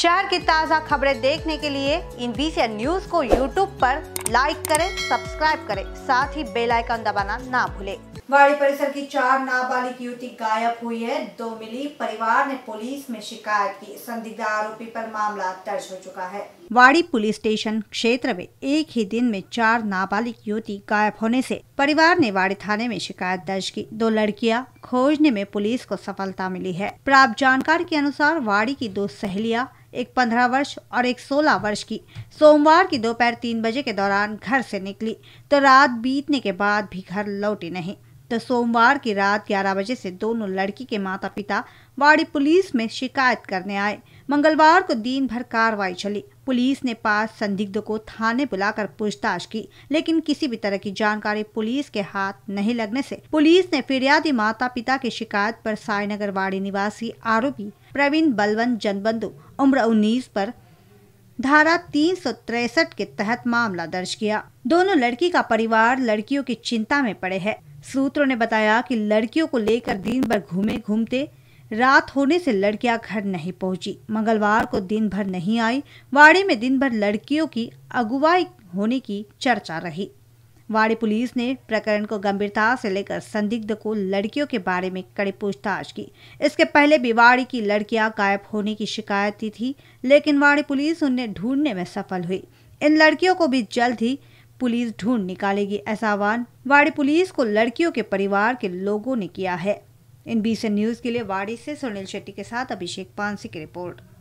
शहर की ताज़ा खबरें देखने के लिए इन बीसी न्यूज को यूट्यूब पर लाइक करें सब्सक्राइब करें साथ ही बेल आइकन दबाना ना भूलें वाड़ी परिसर की चार नाबालिग युवती गायब हुई है दो मिली परिवार ने पुलिस में शिकायत की संदिग्ध आरोपी पर मामला दर्ज हो चुका है वाड़ी पुलिस स्टेशन क्षेत्र में एक ही दिन में चार नाबालिग युवती गायब होने से परिवार ने वाड़ी थाने में शिकायत दर्ज की दो लड़कियां खोजने में पुलिस को सफलता मिली है प्राप्त जानकारी के अनुसार वाड़ी की दो सहेलियां एक पंद्रह वर्ष और एक सोलह वर्ष की सोमवार की दोपहर तीन बजे के दौरान घर से निकली तो रात बीतने के बाद भी घर लौटी नहीं तो सोमवार की रात 11 बजे से दोनों लड़की के माता पिता वाड़ी पुलिस में शिकायत करने आए मंगलवार को दिन भर कार्रवाई चली पुलिस ने पांच संदिग्ध को थाने बुलाकर पूछताछ की लेकिन किसी भी तरह की जानकारी पुलिस के हाथ नहीं लगने से पुलिस ने फिरियादी माता पिता की शिकायत पर सायनगर वाड़ी निवासी आरोपी प्रवीण बलवंत जनबंधु उम्र उन्नीस पर धारा तीन के तहत मामला दर्ज किया दोनों लड़की का परिवार लड़कियों की चिंता में पड़े है सूत्रों ने बताया कि लड़कियों को लेकर दिन भर घूमे घूमते रात होने से लड़कियां घर नहीं पहुंची मंगलवार को दिन भर नहीं आई वाड़ी में दिन भर लड़कियों की अगुवाई होने की चर्चा रही वाड़ी पुलिस ने प्रकरण को गंभीरता से लेकर संदिग्ध को लड़कियों के बारे में कड़ी पूछताछ की इसके पहले भी वाड़ी की लड़कियां गायब होने की शिकायत की थी लेकिन वाड़ी पुलिस उन्हें ढूंढने में सफल हुई इन लड़कियों को भी जल्द ही पुलिस ढूंढ निकालेगी ऐसा आह्वान वाड़ी पुलिस को लड़कियों के परिवार के लोगों ने किया है इन बीसी न्यूज के लिए वाड़ी से सुनील शेट्टी के साथ अभिषेक पानसी की रिपोर्ट